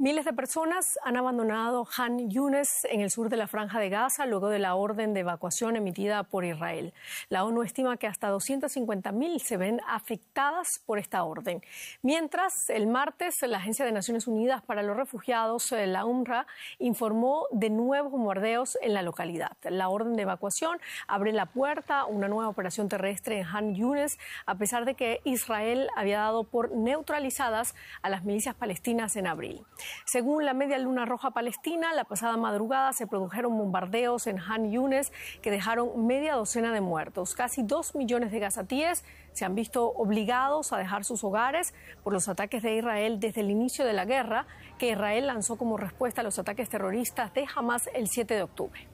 Miles de personas han abandonado Han Yunes en el sur de la franja de Gaza luego de la orden de evacuación emitida por Israel. La ONU estima que hasta 250.000 se ven afectadas por esta orden. Mientras, el martes, la Agencia de Naciones Unidas para los Refugiados, eh, la UNRWA, informó de nuevos bombardeos en la localidad. La orden de evacuación abre la puerta a una nueva operación terrestre en Han Yunes, a pesar de que Israel había dado por neutralizadas a las milicias palestinas en abril. Según la Media Luna Roja Palestina, la pasada madrugada se produjeron bombardeos en Han Yunes que dejaron media docena de muertos. Casi dos millones de gazatíes se han visto obligados a dejar sus hogares por los ataques de Israel desde el inicio de la guerra que Israel lanzó como respuesta a los ataques terroristas de Hamas el 7 de octubre.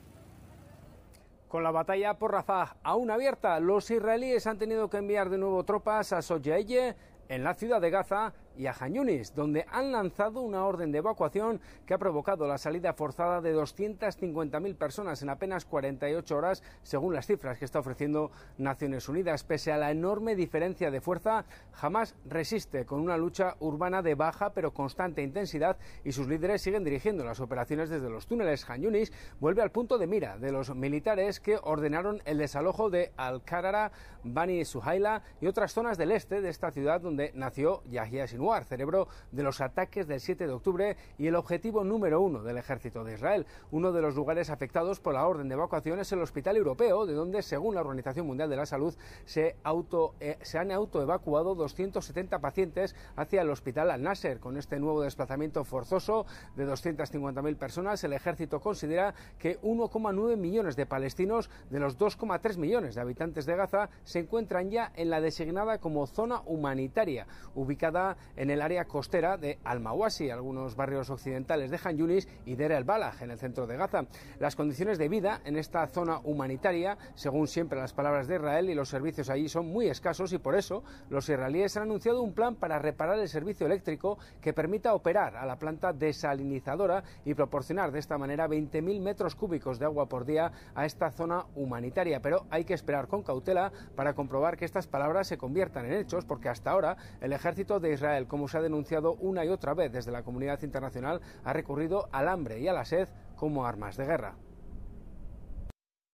Con la batalla por Rafah aún abierta, los israelíes han tenido que enviar de nuevo tropas a Soyeye, en la ciudad de Gaza y a Han donde han lanzado una orden de evacuación que ha provocado la salida forzada de 250.000 personas en apenas 48 horas, según las cifras que está ofreciendo Naciones Unidas. Pese a la enorme diferencia de fuerza, jamás resiste con una lucha urbana de baja pero constante intensidad y sus líderes siguen dirigiendo las operaciones desde los túneles. Han vuelve al punto de mira de los militares que ordenaron el desalojo de Al-Qarara, Bani Suhaila y otras zonas del este de esta ciudad donde donde nació Yahya Sinwar, cerebro de los ataques del 7 de octubre y el objetivo número uno del ejército de Israel. Uno de los lugares afectados por la orden de evacuación es el Hospital Europeo, de donde, según la Organización Mundial de la Salud, se, auto, eh, se han autoevacuado 270 pacientes hacia el Hospital Al-Nasser. Con este nuevo desplazamiento forzoso de 250.000 personas, el ejército considera que 1,9 millones de palestinos de los 2,3 millones de habitantes de Gaza se encuentran ya en la designada como zona humanitaria ubicada en el área costera de Almahuasi, algunos barrios occidentales de Han Yunis y de el Balaj, en el centro de Gaza. Las condiciones de vida en esta zona humanitaria, según siempre las palabras de Israel y los servicios allí, son muy escasos y por eso los israelíes han anunciado un plan para reparar el servicio eléctrico que permita operar a la planta desalinizadora y proporcionar de esta manera 20.000 metros cúbicos de agua por día a esta zona humanitaria. Pero hay que esperar con cautela para comprobar que estas palabras se conviertan en hechos, porque hasta ahora el ejército de Israel, como se ha denunciado una y otra vez desde la comunidad internacional, ha recurrido al hambre y a la sed como armas de guerra.